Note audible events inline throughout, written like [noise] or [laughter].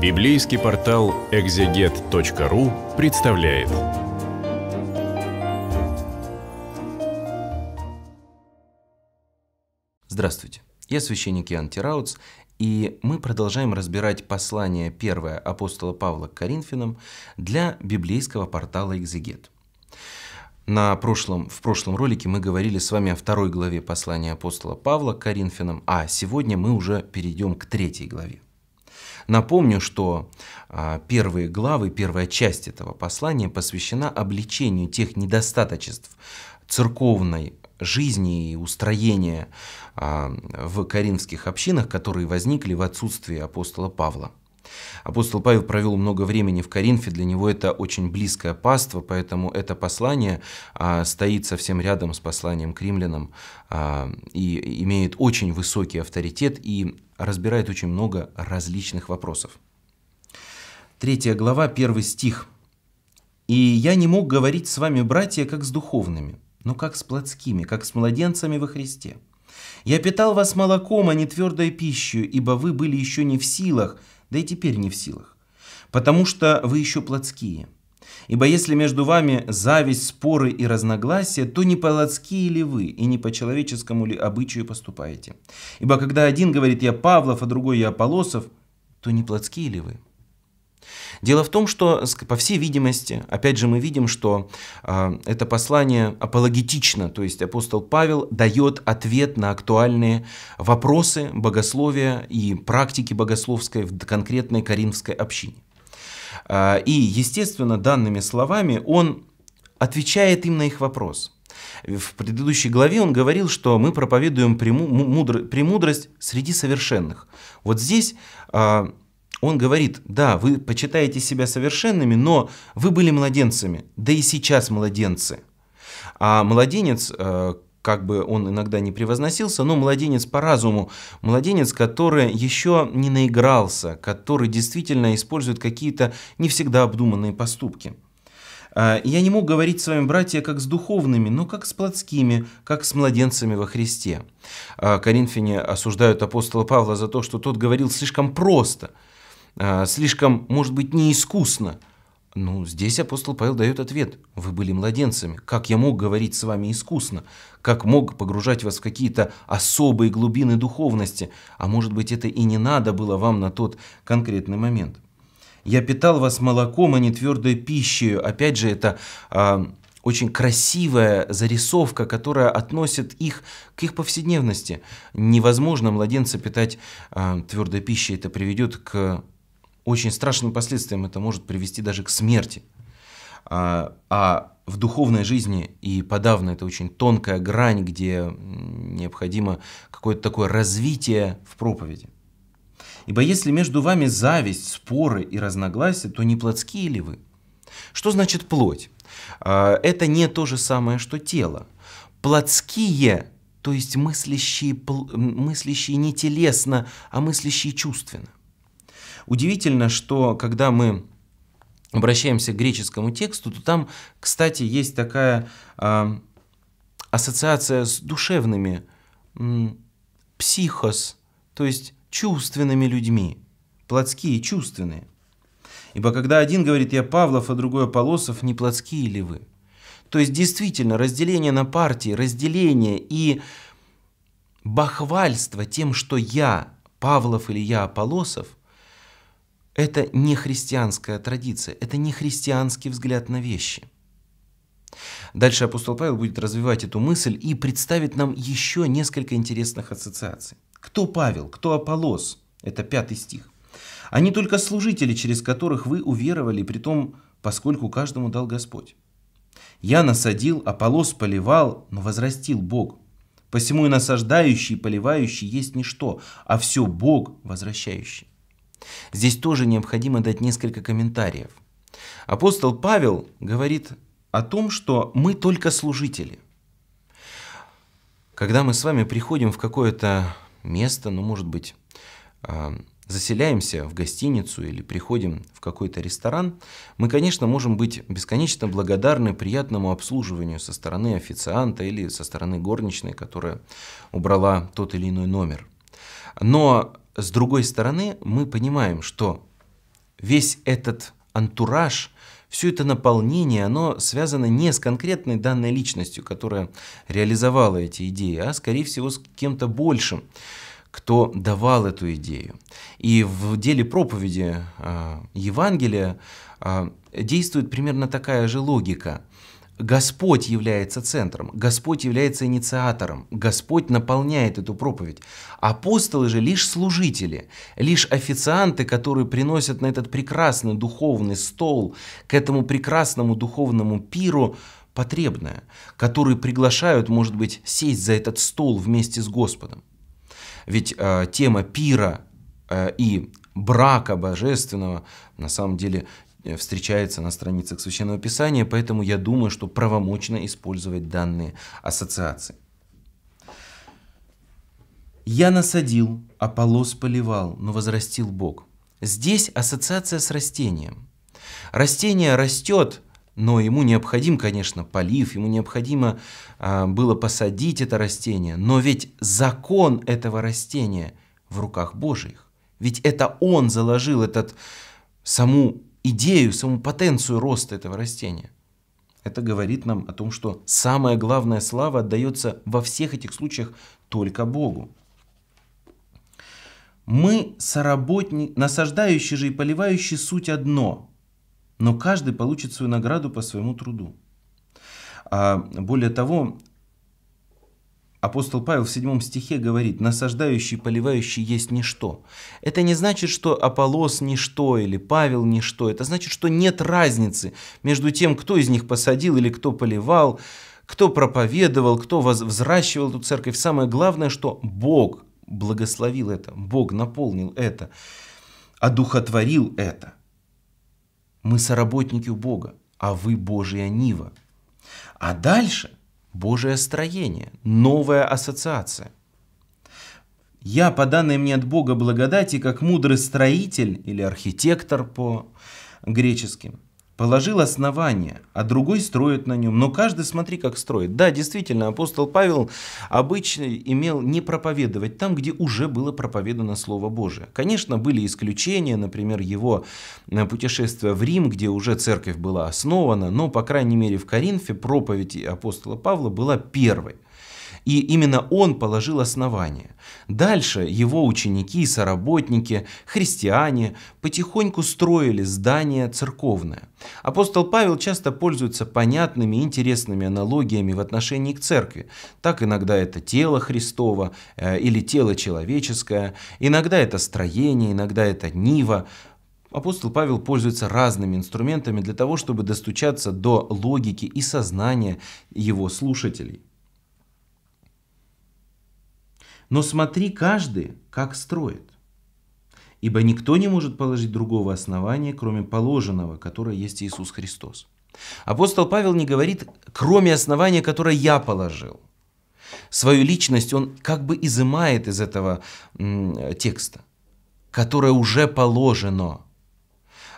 Библейский портал экзегет.ру представляет. Здравствуйте, я священник Иоанн Тираутс, и мы продолжаем разбирать послание первое апостола Павла к Коринфянам для библейского портала «Экзегет». На прошлом, в прошлом ролике мы говорили с вами о второй главе послания апостола Павла к Коринфянам, а сегодня мы уже перейдем к третьей главе. Напомню, что а, первые главы, первая часть этого послания посвящена обличению тех недостаточеств церковной жизни и устроения а, в коринфских общинах, которые возникли в отсутствии апостола Павла. Апостол Павел провел много времени в Коринфе, для него это очень близкое паство, поэтому это послание а, стоит совсем рядом с посланием к римлянам а, и имеет очень высокий авторитет и разбирает очень много различных вопросов. Третья глава, первый стих. «И я не мог говорить с вами, братья, как с духовными, но как с плотскими, как с младенцами во Христе. Я питал вас молоком, а не твердой пищей, ибо вы были еще не в силах, да и теперь не в силах. Потому что вы еще плотские. Ибо если между вами зависть, споры и разногласия, то не плотские ли вы, и не по человеческому ли обычаю поступаете? Ибо когда один говорит «я Павлов», а другой «я Полосов», то не плотские ли вы? Дело в том, что, по всей видимости, опять же мы видим, что э, это послание апологетично, то есть апостол Павел дает ответ на актуальные вопросы богословия и практики богословской в конкретной коринфской общине. Э, и, естественно, данными словами он отвечает им на их вопрос – в предыдущей главе он говорил, что мы проповедуем премудрость среди совершенных. Вот здесь а, он говорит, да, вы почитаете себя совершенными, но вы были младенцами, да и сейчас младенцы. А младенец, э, как бы он иногда не превозносился, но младенец по разуму, младенец, который еще не наигрался, который действительно использует какие-то не всегда обдуманные поступки. Э, я не мог говорить с вами, братья, как с духовными, но как с плотскими, как с младенцами во Христе. Э, Коринфяне осуждают апостола Павла за то, что тот говорил слишком просто – а, слишком, может быть, неискусно. Ну, здесь апостол Павел дает ответ. Вы были младенцами. Как я мог говорить с вами искусно? Как мог погружать вас в какие-то особые глубины духовности? А может быть, это и не надо было вам на тот конкретный момент. Я питал вас молоком, а не твердой пищей. Опять же, это э, очень красивая зарисовка, которая относит их к их повседневности. Невозможно младенца питать э, твердой пищей. Это приведет к очень страшным последствиям это может привести даже к смерти. А, а в духовной жизни и подавно это очень тонкая грань, где необходимо какое-то такое развитие в проповеди. Ибо если между вами зависть, споры и разногласия, то не плотские ли вы? Что значит плоть? А, это не то же самое, что тело. Плотские, то есть мыслящие, мыслящие не телесно, а мыслящие чувственно. Удивительно, что когда мы обращаемся к греческому тексту, то там, кстати, есть такая э, ассоциация с душевными, э, психос, то есть чувственными людьми, плотские, чувственные. Ибо когда один говорит «я Павлов», а другой «Полосов», не плотские ли вы? То есть действительно разделение на партии, разделение и бахвальство тем, что я Павлов или я Аполосов. Это не христианская традиция, это не христианский взгляд на вещи. Дальше апостол Павел будет развивать эту мысль и представит нам еще несколько интересных ассоциаций. Кто Павел, кто Аполос? Это пятый стих. Они только служители, через которых вы уверовали, при том, поскольку каждому дал Господь. Я насадил, Аполос поливал, но возрастил Бог. Посему и насаждающий, и поливающий есть ничто, а все Бог возвращающий. Здесь тоже необходимо дать несколько комментариев. Апостол Павел говорит о том, что мы только служители. Когда мы с вами приходим в какое-то место, ну, может быть, а, заселяемся в гостиницу или приходим в какой-то ресторан, мы, конечно, можем быть бесконечно благодарны приятному обслуживанию со стороны официанта или со стороны горничной, которая убрала тот или иной номер. Но с другой стороны, мы понимаем, что весь этот антураж, все это наполнение, оно связано не с конкретной данной личностью, которая реализовала эти идеи, а, скорее всего, с кем-то большим, кто давал эту идею. И в деле проповеди э, Евангелия э, действует примерно такая же логика – Господь является центром, Господь является инициатором, Господь наполняет эту проповедь. Апостолы же лишь служители, лишь официанты, которые приносят на этот прекрасный духовный стол, к этому прекрасному духовному пиру потребное, которые приглашают, может быть, сесть за этот стол вместе с Господом. Ведь э, тема пира э, и брака божественного на самом деле Э, встречается на страницах Священного Писания, поэтому я думаю, что правомочно использовать данные ассоциации. «Я насадил, а полос поливал, но возрастил Бог». Здесь ассоциация с растением. Растение растет, но ему необходим, конечно, полив, ему необходимо а, было посадить это растение, но ведь закон этого растения в руках Божьих. Ведь это Он заложил этот саму идею, саму потенцию роста этого растения. Это говорит нам о том, что самая главная слава отдается во всех этих случаях только Богу. Мы соработни... насаждающие же и поливающие суть одно, но каждый получит свою награду по своему труду. А более того, Апостол Павел в седьмом стихе говорит, «Насаждающий, поливающий есть ничто». Это не значит, что Аполос – ничто или Павел – ничто. Это значит, что нет разницы между тем, кто из них посадил или кто поливал, кто проповедовал, кто взращивал эту церковь. Самое главное, что Бог благословил это, Бог наполнил это, одухотворил это. Мы соработники у Бога, а вы Божья Нива. А дальше – Божие строение, новая ассоциация. Я, по данной мне от Бога благодати, как мудрый строитель или архитектор по греческим, положил основание, а другой строит на нем. Но каждый смотри, как строит. Да, действительно, апостол Павел обычно имел не проповедовать там, где уже было проповедано Слово Божие. Конечно, были исключения, например, его э, путешествие в Рим, где уже церковь была основана, но, по крайней мере, в Коринфе проповедь апостола Павла была первой и именно он положил основание. Дальше его ученики, и соработники, христиане потихоньку строили здание церковное. Апостол Павел часто пользуется понятными и интересными аналогиями в отношении к церкви. Так иногда это тело Христово э, или тело человеческое, иногда это строение, иногда это нива. Апостол Павел пользуется разными инструментами для того, чтобы достучаться до логики и сознания его слушателей. Но смотри каждый, как строит. Ибо никто не может положить другого основания, кроме положенного, которое есть Иисус Христос. Апостол Павел не говорит, кроме основания, которое я положил. Свою личность он как бы изымает из этого текста, которое уже положено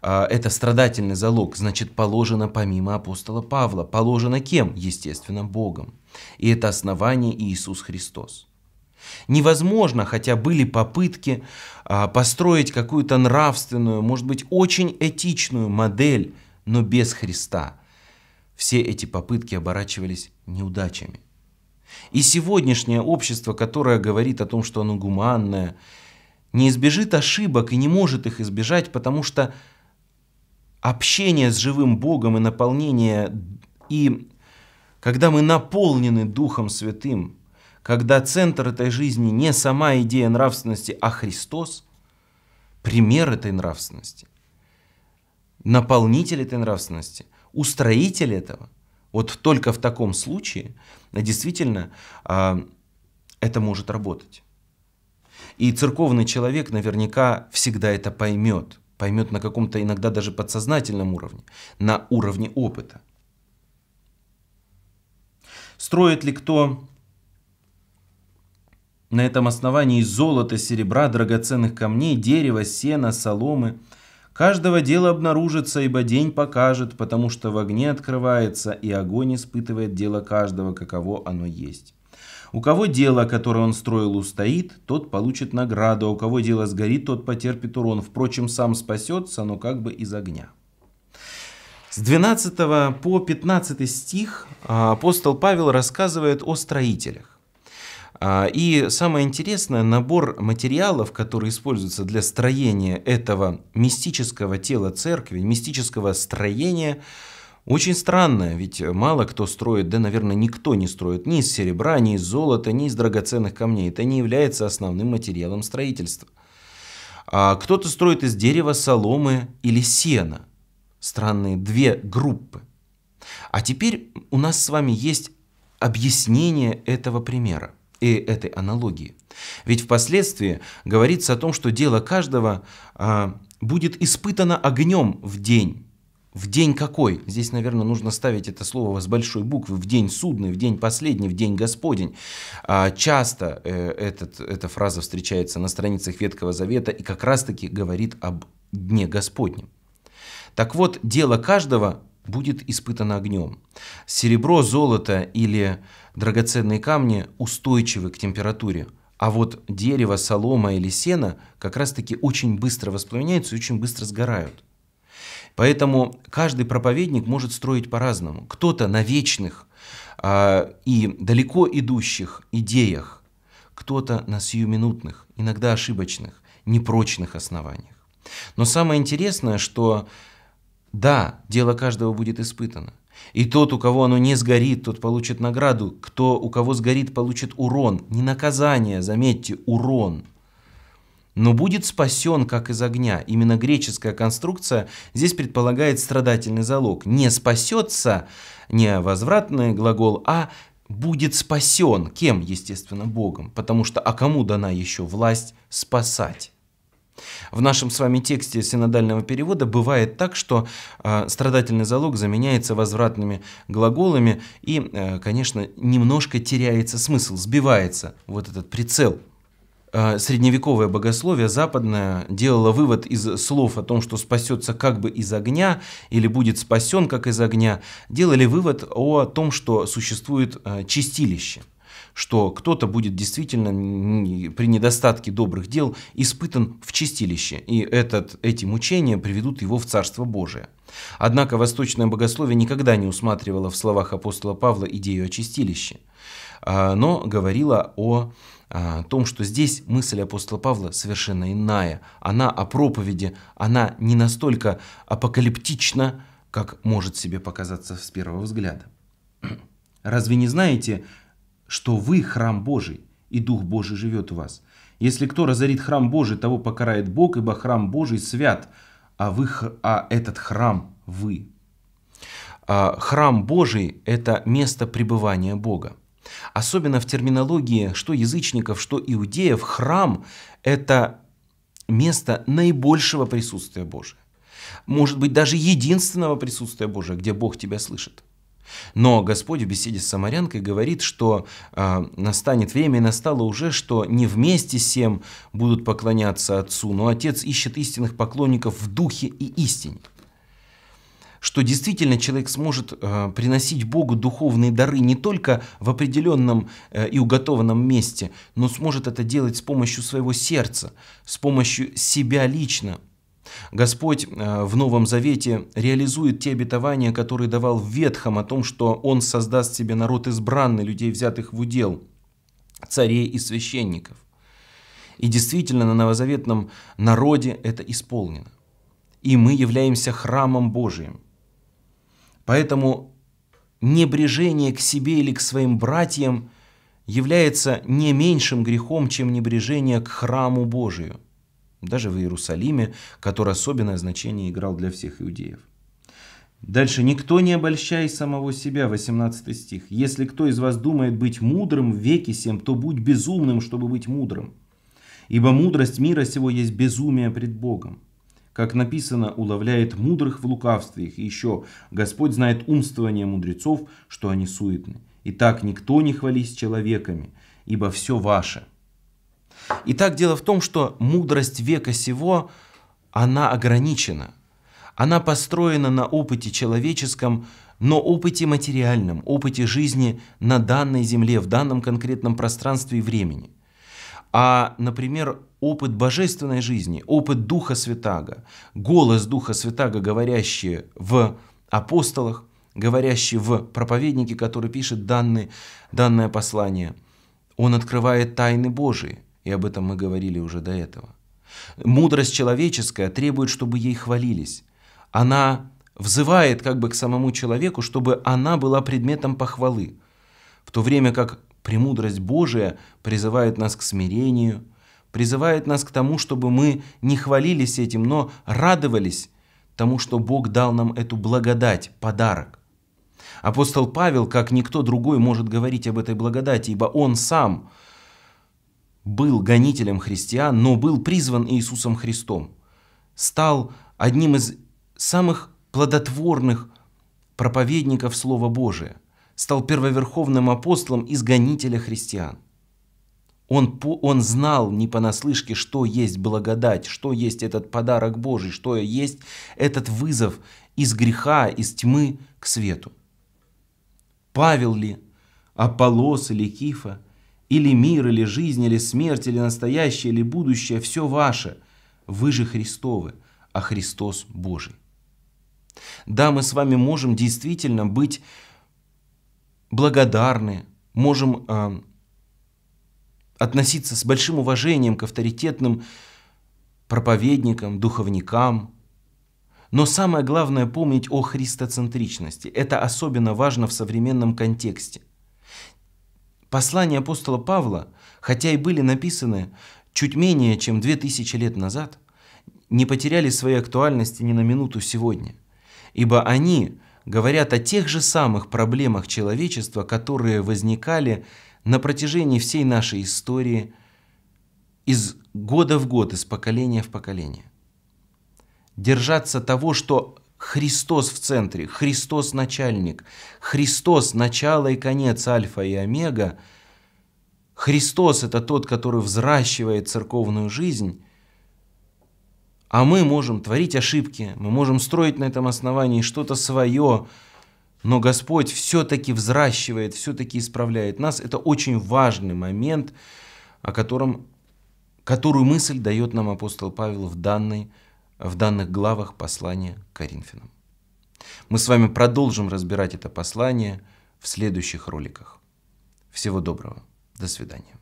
а, это страдательный залог, значит, положено помимо апостола Павла. Положено кем? Естественно, Богом. И это основание Иисус Христос. Невозможно, хотя были попытки а, построить какую-то нравственную, может быть, очень этичную модель, но без Христа. Все эти попытки оборачивались неудачами. И сегодняшнее общество, которое говорит о том, что оно гуманное, не избежит ошибок и не может их избежать, потому что общение с живым Богом и наполнение, и когда мы наполнены Духом Святым, когда центр этой жизни не сама идея нравственности, а Христос, пример этой нравственности, наполнитель этой нравственности, устроитель этого, вот только в таком случае э, действительно а, это может работать. И церковный человек наверняка всегда это поймет, поймет на каком-то иногда даже подсознательном уровне, на уровне опыта. Строит ли кто на этом основании золота, серебра, драгоценных камней, дерева, сена, соломы. Каждого дела обнаружится, ибо день покажет, потому что в огне открывается, и огонь испытывает дело каждого, каково оно есть. У кого дело, которое он строил, устоит, тот получит награду, а у кого дело сгорит, тот потерпит урон. Впрочем, сам спасется, но как бы из огня. С 12 по 15 стих а, апостол Павел рассказывает о строителях. А, и самое интересное, набор материалов, которые используются для строения этого мистического тела церкви, мистического строения, очень странное, ведь мало кто строит, да, наверное, никто не строит ни из серебра, ни из золота, ни из драгоценных камней. Это не является основным материалом строительства. А кто-то строит из дерева, соломы или сена. Странные две группы. А теперь у нас с вами есть объяснение этого примера и этой аналогии. Ведь впоследствии говорится о том, что дело каждого а, будет испытано огнем в день. В день какой? Здесь, наверное, нужно ставить это слово с большой буквы. В день судный, в день последний, в день Господень. А, часто э, этот, эта фраза встречается на страницах Ветхого Завета и как раз-таки говорит об дне Господнем. Так вот, дело каждого будет испытано огнем. Серебро, золото или драгоценные камни устойчивы к температуре, а вот дерево, солома или сено как раз-таки очень быстро воспламеняются и очень быстро сгорают. Поэтому каждый проповедник может строить по-разному. Кто-то на вечных а, и далеко идущих идеях, кто-то на сиюминутных, иногда ошибочных, непрочных основаниях. Но самое интересное, что да, дело каждого будет испытано. И тот, у кого оно не сгорит, тот получит награду. Кто, у кого сгорит, получит урон. Не наказание, заметьте, урон. Но будет спасен, как из огня. Именно греческая конструкция здесь предполагает страдательный залог. Не спасется, не возвратный глагол, а будет спасен. Кем? Естественно, Богом. Потому что а кому дана еще власть спасать? В нашем с вами тексте синодального перевода бывает так, что э, страдательный залог заменяется возвратными глаголами и, э, конечно, немножко теряется смысл, сбивается вот этот прицел. Э, средневековое богословие западное делало вывод из слов о том, что спасется как бы из огня или будет спасен как из огня, делали вывод о том, что существует э, чистилище – что кто-то будет действительно при недостатке добрых дел испытан в чистилище, и этот, эти мучения приведут его в Царство Божие. Однако восточное богословие никогда не усматривало в словах апостола Павла идею о чистилище, а, но говорило о о а, том, что здесь мысль апостола Павла совершенно иная. Она о проповеди, она не настолько апокалиптична, как может себе показаться с первого взгляда. [clears throat] Разве не знаете, что вы храм Божий, и Дух Божий живет в вас. Если кто разорит храм Божий, того покарает Бог, ибо храм Божий свят, а, вы, а этот храм вы. А, храм Божий – это место пребывания Бога. Особенно в терминологии что язычников, что иудеев, храм – это место наибольшего присутствия Божия. Может быть, даже единственного присутствия Божия, где Бог тебя слышит. Но Господь в беседе с самарянкой говорит, что э, настанет время, и настало уже, что не вместе всем будут поклоняться Отцу, но Отец ищет истинных поклонников в духе и истине. Что действительно человек сможет э, приносить Богу духовные дары не только в определенном э, и уготованном месте, но сможет это делать с помощью своего сердца, с помощью себя лично, Господь э, в Новом Завете реализует те обетования, которые давал в Ветхом о том, что Он создаст себе народ избранный, людей, взятых в удел, царей и священников. И действительно, на новозаветном народе это исполнено. И мы являемся храмом Божиим. Поэтому небрежение к себе или к своим братьям является не меньшим грехом, чем небрежение к храму Божию – даже в Иерусалиме, который особенное значение играл для всех иудеев. Дальше. «Никто не обольщай самого себя», 18 стих. «Если кто из вас думает быть мудрым в веке сем, то будь безумным, чтобы быть мудрым. Ибо мудрость мира сего есть безумие пред Богом. Как написано, уловляет мудрых в лукавстве их. И еще Господь знает умствование мудрецов, что они суетны. Итак, никто не хвались человеками, ибо все ваше». Итак, дело в том, что мудрость века сего, она ограничена. Она построена на опыте человеческом, но опыте материальном, опыте жизни на данной земле, в данном конкретном пространстве и времени. А, например, опыт божественной жизни, опыт Духа Святаго, голос Духа Святаго, говорящий в апостолах, говорящий в проповеднике, который пишет данные, данное послание, он открывает тайны Божии – и об этом мы говорили уже до этого. Мудрость человеческая требует, чтобы ей хвалились. Она взывает как бы к самому человеку, чтобы она была предметом похвалы, в то время как премудрость Божия призывает нас к смирению, призывает нас к тому, чтобы мы не хвалились этим, но радовались тому, что Бог дал нам эту благодать, подарок. Апостол Павел, как никто другой, может говорить об этой благодати, ибо он сам – был гонителем христиан, но был призван Иисусом Христом, стал одним из самых плодотворных проповедников Слова Божия, стал первоверховным апостолом из гонителя христиан. Он, по, он знал не понаслышке, что есть благодать, что есть этот подарок Божий, что есть этот вызов из греха, из тьмы к свету. Павел ли, Аполлос или Кифа – или мир, или жизнь, или смерть, или настоящее, или будущее – все ваше. Вы же Христовы, а Христос Божий. Да, мы с вами можем действительно быть благодарны, можем э, относиться с большим уважением к авторитетным проповедникам, духовникам. Но самое главное помнить о христоцентричности. Это особенно важно в современном контексте. Послания апостола Павла, хотя и были написаны чуть менее чем 2000 лет назад, не потеряли своей актуальности ни на минуту сегодня, ибо они говорят о тех же самых проблемах человечества, которые возникали на протяжении всей нашей истории из года в год, из поколения в поколение. Держаться того, что Христос в центре, Христос начальник, Христос начало и конец, альфа и омега. Христос это тот, который взращивает церковную жизнь. А мы можем творить ошибки, мы можем строить на этом основании что-то свое, но Господь все-таки взращивает, все-таки исправляет нас. Это очень важный момент, о котором, которую мысль дает нам апостол Павел в данной в данных главах послания Коринфянам. Мы с вами продолжим разбирать это послание в следующих роликах. Всего доброго. До свидания.